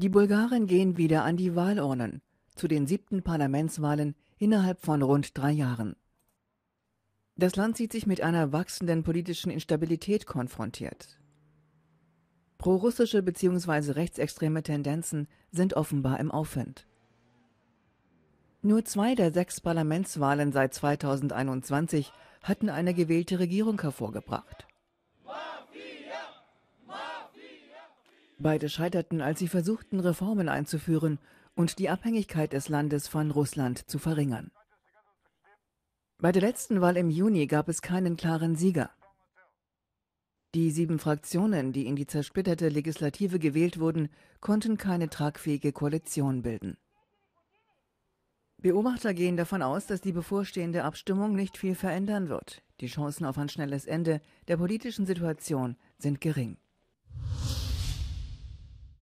Die Bulgaren gehen wieder an die Wahlurnen zu den siebten Parlamentswahlen innerhalb von rund drei Jahren. Das Land sieht sich mit einer wachsenden politischen Instabilität konfrontiert. Prorussische bzw. rechtsextreme Tendenzen sind offenbar im Aufwind. Nur zwei der sechs Parlamentswahlen seit 2021 hatten eine gewählte Regierung hervorgebracht. Beide scheiterten, als sie versuchten, Reformen einzuführen und die Abhängigkeit des Landes von Russland zu verringern. Bei der letzten Wahl im Juni gab es keinen klaren Sieger. Die sieben Fraktionen, die in die zersplitterte Legislative gewählt wurden, konnten keine tragfähige Koalition bilden. Beobachter gehen davon aus, dass die bevorstehende Abstimmung nicht viel verändern wird. Die Chancen auf ein schnelles Ende der politischen Situation sind gering.